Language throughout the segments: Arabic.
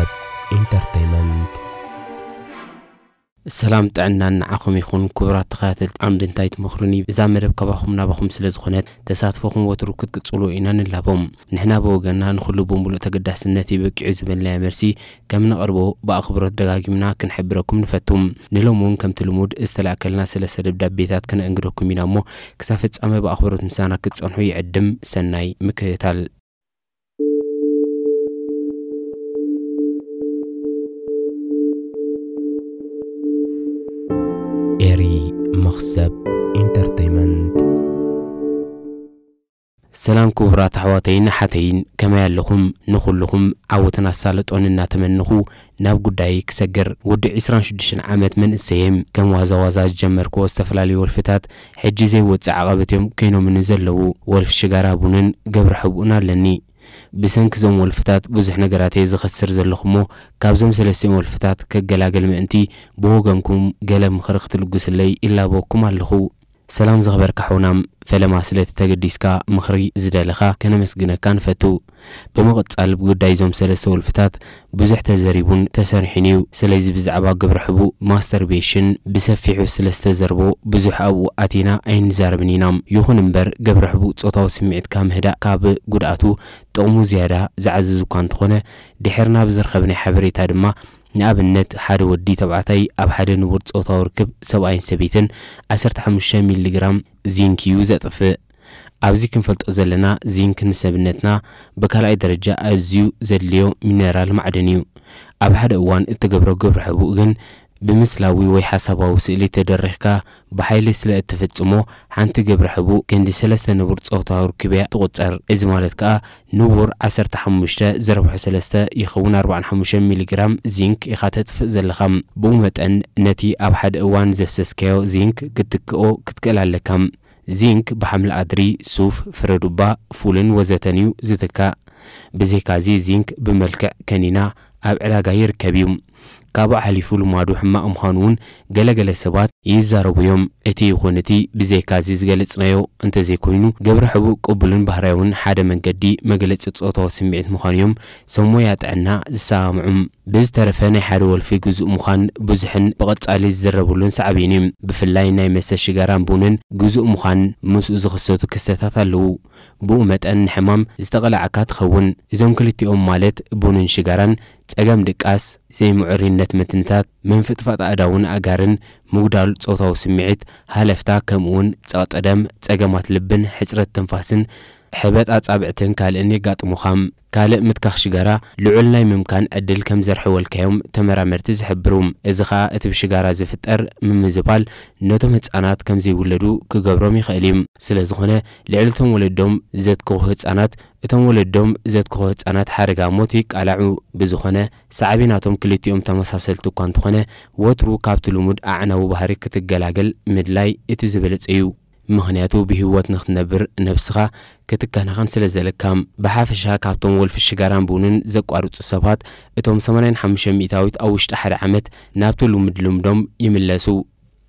ሰብ ኢንተርተይመንት ሰላም ጥዕና ንዓኹም ይኹን ክቡራት ተኸታተልቲ ዓምድ እንታይ እዛ መደብ ከባኹም ናባኹም ስለ ዝኾነት ተሳትፎኹም ወትሩ ክትቅፅሉ ኢና ንላቦም ንሕና ብወገና ንኹሉ ብምሉእ ተገዳስነት ይበቂዑ ዝበልናዮ መርሲ ከም ነቐርቦ ብኣኽብሮት ደጋጊምና ክንሕብረኩም ንፈቱም ንሎም እውን ከምቲ ልሙድ ዝተላእከልና ሰለስተ ደብዳቤታት ከነእንግደኩም ኢና እሞ ክሳብ ፍጻመ ብኣኽብሮት ምሳና ክትፀንሑ ይዕድም ሰናይ ምክህታል مخسب انترتيمنت ሰላም ክቡራት ኣሕዋተይን ሓተይን ከመይ ኣለኹም ንኹልኹም ዓወትና ኣሳልጦን እናተመንኹ ናብ ጉዳይ ክሰግር ወዲ 26 ዓመት መንእሰየም ከም ዋዛዋዛ ዝጀመርክዎ ዝተፈላለዩ ወልፍታት ሕጂ ዘይወፅእ ዓቐበት እዮም ኮይኖምኒ ዘለዉ ወልፊ ሽጋራ ቡንን ገብሪ ሕቡኡን ኣለኒ ብሰንኪ ዞም ወልፍታት ብዙሕ ነገራት እየ ዝኸስር ዘለኹ እሞ ካብዞም ሰለስትኦም ወልፍታት ከገላገል ምእንቲ ብወገንኩም ገለ ምኽሪ ክትልግስለይ ኢላበኩም ኣለኹ ሰላም ዝኽበርካ ሕውናም ፈለማ ስለ ተገዲስካ ምኽሪ ዝደለኻ ከነመስግነካ ንፈቱ ብምቕጻል ብጉዳይ እዞም ሰለስተ ውልፍታት ብዙሕ ተዘሪቡን ተሰሪሑን እዩ ስለዚ ብዛዕባ ግብሪ ሕቡ ማስተርቤሽን ብሰፊሑ ስለ ዝተዘርቦ ብዙሕ ኣብኡ ኣቴና ኣይንዛርብን ኢናም ይኹን እምበር ግብሪ ሕቡ ፆታዊ ስምዒትካ ምህዳእ ካብ ጉድኣቱ ጥቕሙ ዝያዳ ዝዓዝዝ እኳ እንትኾነ ድሕርና ብዝርከብ ናይ ሓበሬታ ድማ ንኣብነት ሓደ ወዲ ተባዕታይ ኣብ ሓደ ንቡር ፆታዊ ርክብ ሰብኣይን ሰበይትን 15 ሚሊግራም ዚንክ እዩ ዘጥፍእ ኣብዚ ክንፈልጦ ዘለና ዚንክ ንሰብነትና ብካልኣይ ደረጃ ኣዝዩ ዘድልዮ ሚነራል ማዕድን እዩ ኣብ ሓደ እዋን እትገብሮ ግብሪ ሕቡእ ግን بمثلاوي ويحسب أو سئلي تدرخك بحيلي سلاة تفتصمو حانتي قبر حبو كندي سلسة نبور تسوطها وركبية تغطر إذا نور نبور عسر تحمشتا زربح سلسة يخوون 45 ميليغرام زينك يخاتت في زلخم أن نتي أبحد أوان زفسسكيو زينك كتكو كتكال عليكم زينك بحمل أدري سوف فردوبا فولن وزتنيو زتكا بزيكازي زينك بملكع كنينة أب علاقة يركبيوم ካብ ሓሊፉ ልማዱ ሕማቕ ምዃኑ እውን ገለገለ ሰባት ይዛረቡ እዮም እቲ ይኹን እቲ ብዘይካዚ ዝገለጽናዮ እንተዘይኮይኑ ግብሪ ሕቡእ ቅቡልን እውን ሓደ መንገዲ መግለፂ ፆታዊ ስምዒት ምዃኑ እዮም ሰሞያ ጥዕና ዝሰማምዑም ብዝተረፈ ናይ ሓደ ወልፊ ግዙእ ምዃን ብዙሕን ብቐጻሊ ዝዝረብሉን ሰዕብን እዩ ብፍላይ ናይ መሰ ሽጋራን ቡንን ግዙእ ምዃን ምስኡ ዝኽሰቱ ክስተታት ኣለዉ ብኡ መጠን ንሕማም ዝተቐላዓካ ትኸውን እዞም ክልቲኦም ማለት ቡንን ሽጋራን ፀገም ድቃስ ዘይምዕሪነት ምትንታት መንፍጥፋጥ ኣእዳውን ኣጋርን ምጉዳል ፆታዊ ስምዒት ሃለፍታ ከምኡ ውን ፀቕጠደም ፀገማት ልብን ሕፅረት ትንፋስን ሕበጣ ፃብዕትን ካልእን የጋጥሙኻም ካልእ ምትካኽ ሽጋራ ልዑል ናይ ምምካን ዕድል ከም ዘርሕወልካዮም ተመራመርቲ ዝሕብሩ እዚ ከዓ እቲ ብሽጋራ ዝፍጠር ምምዝባል ነቶም ህፃናት ከም ዘይውለዱ ክገብሮም ይኽእል እዩ ስለ ዝኾነ ልዕሊ እቶም ወለዶም ዘትክኹ ህፃናት እቶም ወለዶም ዘትክኹ ህፃናት ሓደጋ ሞት ይቃላዑ ብዝኾነ ሳዕቢ ናቶም ክልቲኦም ተመሳሰልቲ እኳ እንትኾነ ወትሩ ካብቲ ልሙድ ኣዕናዊ ባህሪ ክትገላገል ምድላይ እቲ ዝበለፀ እዩ ምክንያቱ ብህወት ንኽትነብር ነብስኻ ክትከናኸን ስለ ዘለካም ብሓፈሻ ካብቶም ወልፊ ሽጋራን ቡንን ዘቋርፁ ሰባት እቶም 85 ሚእታዊት ኣብ ውሽጢ ሓደ ዓመት ናብቲ ልሙድ ልምዶም ይምለሱ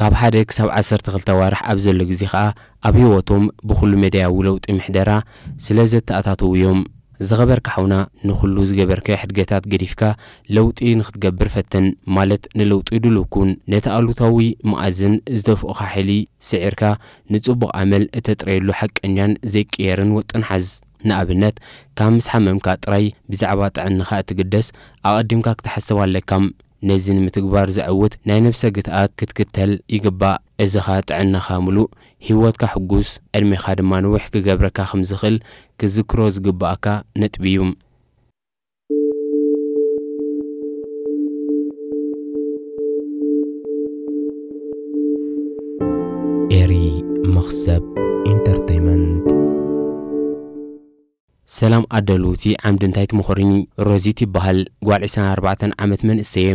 ካብ ሓደ ክሳብ 12 ዋርሕ ኣብ ዘሎ ግዜ ከዓ ኣብ ህይወቶም ብኩሉ መድያዊ ለውጢ ምሕደራ ስለ ዘተኣታተው እዮም ዝኸበርካ ሓውና ንኹሉ ዝገበርካዮ ሕድገታት ገዲፍካ ለውጢ ንኽትገብር ፈትን ማለት ንለውጢ ድልውኩን ነቲ ኣሉታዊ መኣዝን ዝተፍኦኻ ሕሊ ስዒርካ ንጽቡቕ ኣመል እተጥረየሉ ሓቀኛን ዘይቅየርን ወጥን ሓዝ ንኣብነት ካብ ምስ ሓመምካ ጥራይ ብዛዕባ ጥዕንኻ እትግደስ ኣቐዲምካ ክትሓስብ ኣለካም ነዚ ንምትግባር ዝዕውት ናይ ነብሰ ግትኣት ክትክተል ይግባእ እዚኻ ጥዕናኻ ምሉእ ህይወትካ ሕጉስ ዕድሜኻ ድማ ንውሕ ክገብረካ ከም ዝኽእል ክዝክሮ ዝግባእካ ነጥቢ እዩ ኤሪ መኽሰብ ኢንተርቴይመንት ሰላም ኣደልውቲ ዓምዲ እንታይ ትምኽርኒ ሮዚት ይበሃል ጓል 24 ዓመት መንእሰየ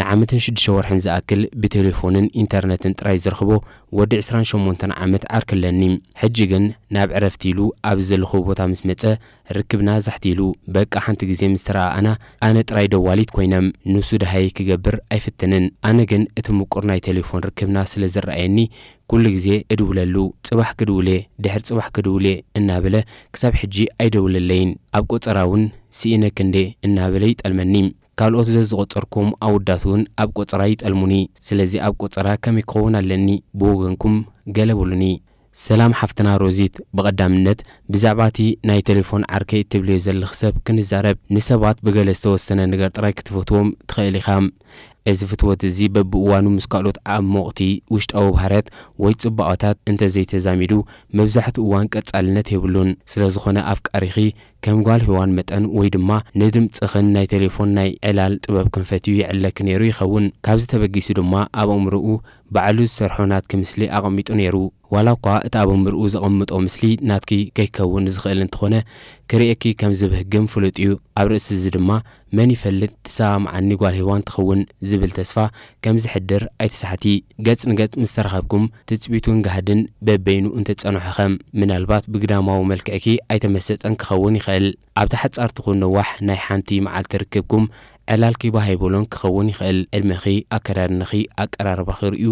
ንዓመትን 6 ወርሕን ዝኣክል ብቴሌፎንን ኢንተርነትን ጥራይ ዝረኽቦ ወዲ 28 ዓመት ኣርክለኒ ሕጂ ግን ናብ ዕረፍቲ ኢሉ ኣብ ዘለኹ ቦታ ምስ መፀ ርክብና ዛሕቲ ኢሉ በቃ ሓንቲ ግዜ ምስ ተረኣኣና ኣነ ጥራይ ደዋሊት ኮይነም ንሱ ድሃይ ክገብር ኣይፍትንን ኣነ ግን እቲ ምቁር ናይ ቴሌፎን ርክብና ስለ ዝረኣየኒ ኩሉ ግዜ እድውለሉ ፅባሕ ክድውሌ ድሕር ፅባሕ ክድውሌ እናበለ ክሳብ ሕጂ ኣይደውለለይን ኣብ ቆፀራ እውን ስኢነ ክንዴ እናበለ ይጠልመኒ ካልኦት ዘዝቆፀርኩም ኣውዳት እውን ኣብ ቆፅራ ይጠልሙኒ ስለዚ ኣብ ቆፅራ ከም ክኸውን ኣለኒ ብወገንኩም ገለ ብሉኒ ሰላም ሓፍትና ሮዚት ብቐዳምነት ብዛዕባ እቲ ናይ ቴሌፎን ዓርከ እትብልዮ ዘለኽ ሰብ ክንዛረብ ንሰባት ብገለ ዝተወሰነ ነገር ጥራይ ክትፈትዎም ትኽእል ኢኻ እዚ ፍትወት እዚ በብእዋኑ ምስ ካልኦት ኣብ ሞቕቲ ውሽጣዊ ባህርያት ወይ ጽባቐታት እንተዘይተዛሚዱ መብዛሕትኡ እዋን ቀጻልነት የብሉን ስለ ዝኾነ ኣፍቃሪኺ كم قال هوان متن ويدما ندم تخن ناي تليفون ناي علال تباب كنفتيو يعلك نيرو يخون كابز تبقي سدما أبا مرؤو بعلو السرحونات كمسلي أغميت نيرو ولا قا أبا مرؤو زغمت أو ناتكي كي كون زغل انتخونه كريكي كم زبه قم فلوتيو عبر السزدما من يفلد تسام عني قال هوان تخون زبل تسفا كم زحدر أي تسحتي قدس نقدس مسترخبكم تتبيتون قهدن ببينو انت تسانو حخم من البات بقدامه وملكعكي أي تمسيت أنك خوني خير ይኽእል ኣብቲ ሓጻር ትኾን ነዋሕ ናይ ሓንቲ መዓልቲ ርክብኩም ዕላልኪ ባሂብሎን ክኸውን ይኽእል ዕድመኺ ኣከዳድንኺ ኣቀራርባኺ ርእዩ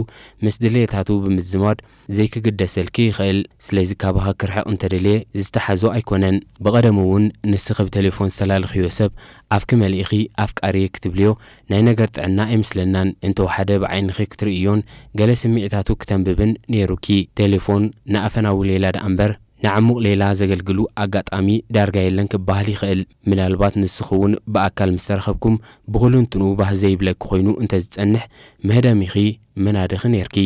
ምስ ድሌታቱ ብምዝማድ ዘይክግደሰልኪ ይኽእል ስለዚ ካባኸ ክርሕቕ እንተደልየ ዝተሓዞ ኣይኮነን ብቐደም እውን ንስኺ ብቴሌፎን ዝተላልኽዮ ሰብ ኣፍኪ መልእኺ ኣፍ ቃርየ ክትብልዮ ናይ ነገር ጥዕና ኣይምስለናን እንተወሓደ ብዓይንኺ ክትርእዮን ገለ ስምዒታቱ ክተንብብን ነይሩኪ ቴሌፎን ንኣፈናውሌላ ደኣ እምበር ንዓሙቕ ሌላ ዘገልግሉ ኣጋጣሚ ዳርጋ የለን ክበሃል ይኽእል ምናልባት ንስኹ እውን ብኣካል ምስ ተረኸብኩም ብኽልንትኑ ባህ ዘይብለኪ ኮይኑ ዝጸንሕ ምህዳሚኺ መናድኺ ነርኪ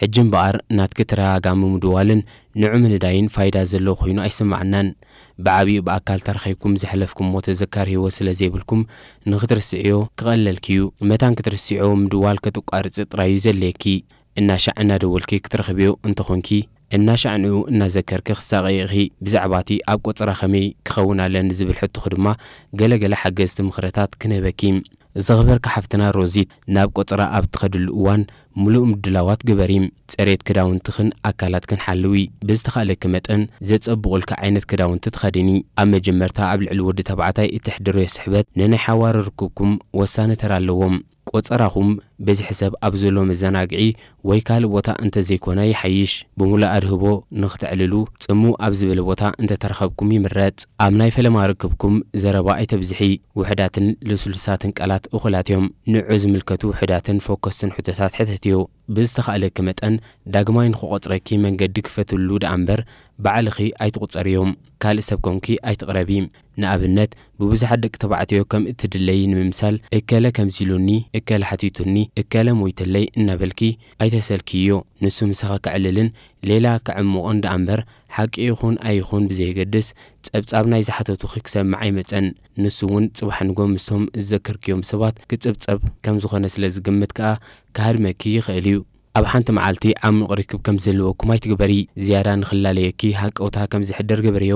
ሕጂ እምበኣር ናትኪ ተረጋጋሚ ምድዋልን ንዑ ምንዳይን ፋይዳ ዘለዎ ኮይኑ ኣይስማዓናን ብዓብኡ ብኣካል ተረኺብኩም ሞ ተዘካር ህይወት ስለ ዘይብልኩም ንኽትርስዕዮ እዩ መታን ክትርስዖ ምድዋል ከጥቋርፂ ጥራዩ ዘለየኪ እናሻዕ እናደወልኪ ክትረኽብዮ እንተኾንኪ እናሻዕንኡ እናዘከርክ ክሳቀይኺ ብዛዕባ እቲ ኣብ ቆፅራ ኸመይ ክኸውን ኣለኒ ዝብል ሕትኹ ድማ ገለገለ ሓገዝቲ ምኽረታት ክንህበኪ ዝኽበርካ ሓፍትና ሮዚት ናብ ቆፅራ ኣብ ትኸድሉ እዋን ሙሉእ ምድላዋት ግበሪ ፅሬት ክዳውንትኽን ኣካላትክን ሓልዊ ብዝተኻእለኪ መጠን ዘጸብቑልካ ዓይነት ክዳውንቲ ትኸድኒ ኣብ መጀመርታ ኣብ ልዕሊ ወዲ ተባዕታይ እትሕድሮ የስሕበት ንናይ ሓዋር ርክብኩም ወሳኒ ተራ ኣለዎም ቆፀራኹም بزح حساب أبزلو مزناقعي ويكال وطا أنت زيكونا يحييش بمولا أرهبو نخت عللو تسمو أبزل وطا أنت ترخبكم يمرات أمناي فلما ركبكم زرباء تبزحي وحدات لسلسات كالات أخلاتهم نعوز ملكتو حدات فوكستن حدثات حدثتيو بزتخالي كمتان داقماين خوقات ركي من قدك فتلو دعنبر بعلخي أي تقطريهم كال سبكم كي أي تقربيم نابنات ببزح حدك تبعتيو كم اتدلين ممسال إكالا كم زيلوني إكالا حتيتوني እከለ ሞይተለይ እናበልኪ ኣይተሰልክዮ ንሱ ምስኻ ክዕልልን ሌላ ክዕምቆ እንዳ እምበር ሓቂ ይኹን ኣይኹን ብዘይገድስ ጸብጻብ ናይ ዝሓተቱ ክክሰምዕ ኣይመፀን ንሱ እውን ጽባሕ ንጎም ምስቶም ዝዘክርክዮም ሰባት ክጽብጸብ ከም ዝኾነ ስለ ዝግምት ከኣ ካሃድመኪ ይኽእል እዩ ኣብ ሓንቲ መዓልቲ ዓሚቕ ርክብ ከም ዘለወኩማይ ትግበሪ ዝያዳ ንኽላለየኪ ሃቀውታ ከም ዝሕደር ግብርዮ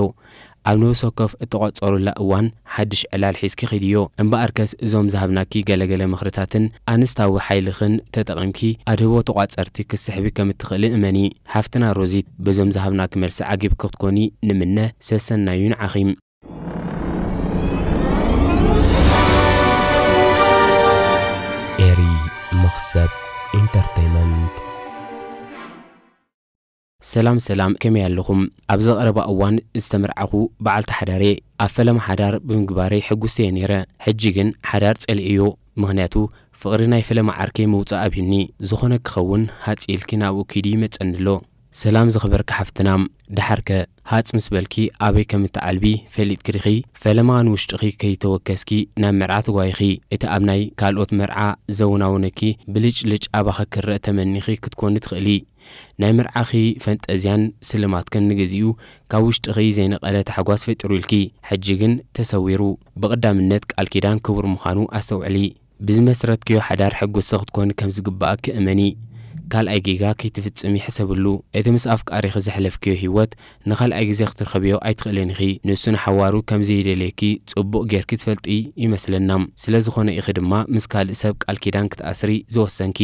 ኣብ ንበሶከፍ እተቖጸሩላ እዋን ሓድሽ ዕላል ሒዝኪ ኺድዮ እምበኣር ከስ እዞም ዝሃብናኪ ገለገለ ምኽርታትን ኣንስታዊ ሓይልኽን ተጠቒምኪ ኣድህቦ ተቋጸርቲ ክስሕቢ ከም እትኽእል እመኒ ሃፍትና ሮዚት በዞም ዝሃብናኪ መልሲ ዓጊብ ክትኮኒ ንምነ ሰሰናዩን ዓኺም ኤሪ መኽሰብ ሰላም ሰላም ከመይ ኣለኹም ኣብዚ ቐረባ እዋን ዝተመርዓኹ በዓል ተሓዳሬ ኣብ ፈለማ ሓዳር ብምግባሬ ሕጉስተ እየ ነይረ ሕጂ ግን ሓዳር ጸልእዮ ምኽንያቱ ፍቕሪ ናይ ፈለማ ዓርከይ ምውፃእ ኣብዩኒ ዝኾነ ክኸውን ሃጺልኪ ናብኡ ኪድ ይመጸኒሎ ሰላም ዝኽበርካ ሓፍትና ድሓርከ ሃፅ ምስ በልኪ ኣበይ ከም እትዓልቢ ፈሊጥ ክሪኺ ፈለማ ንውሽጢኺ ከይተወከስኪ ናብ መርዓ ትጓይኺ እቲ ኣብ ናይ ካልኦት መርዓ ዘውናውነኪ ብልጭልጭ ኣባኸ ክርአ ተመኒኺ ክትኮኒ ትኽእሊ ናይ መርዓኺ ፈንጠዝያን ስልማትክን ንግዚኡ ካብ ውሽጢኺ ዘይነቐለ ተሓጓስ ፈጢሩ ኢልኪ ሕጂ ግን ተሰዊሩ ብቐዳምነት ቃል ኪዳን ክቡር ምዃኑ ኣስተውዕሊ ብዝመስረትክዮ ሓዳር ሕጉስ ክትኮን ከም ዝግባእ ክእመኒ ካልኣይ ጌጋ ከይትፍፅም ይሕሰብሉ እቲ ምስ ኣፍቃሪኺ ዘሕለፍክዮ ህይወት ንኻልኣይ ግዜ ክትረኸብዮ ኣይትኽእልን ኢኺ ንሱ ንሓዋሩ ከምዚ ይደልየኪ ጽቡቕ ጌርኪ ትፈልጢ ይመስለና ስለ ዝኾነ ኢኺ ድማ ምስ ካልእ ሰብ ቃል ኪዳን ክትኣስሪ ዝወሰንኪ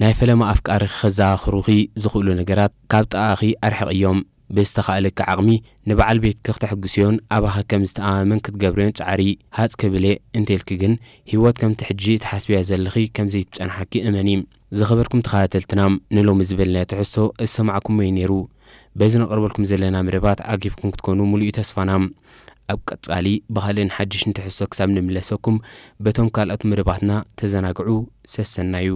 ናይ ፈለማ ኣፍቃሪኺ ኸዘኻኽሩኺ ዝኽእሉ ነገራት ካብ ጣኣኺ ኣርሕቕ እዮም ብዝተኻእለካ ዓቕሚ ንበዓል ቤትክ ክትሕግስዮን ኣባኸ ከም ዝተኣመመን ክትገብርዮን ፃዕሪ ሃፅ ክብለ እንተልክ ግን ሂወት ከምቲ ሕጂ ተሓስብያ ዘለኺ ከምዘይትፀናሓኪ እመን እዩ ዝኸበርኩም ተኸታተልትና ንሎሚ ዝበልና ትሕዝቶ እሰማዕኩም ወይ ነይሩ በዚ ነቕርበልኩም ዘለና መደባት ኣጊብኩም ክትኮኑ ሙሉእ ተስፋና ኣብ ቀጻሊ ባህልን ሓድሽ ንትሕዝቶ ክሳብ ንምለሰኩም በቶም ካልኦት መደባትና ተዘናግዑ ሰሰና እዩ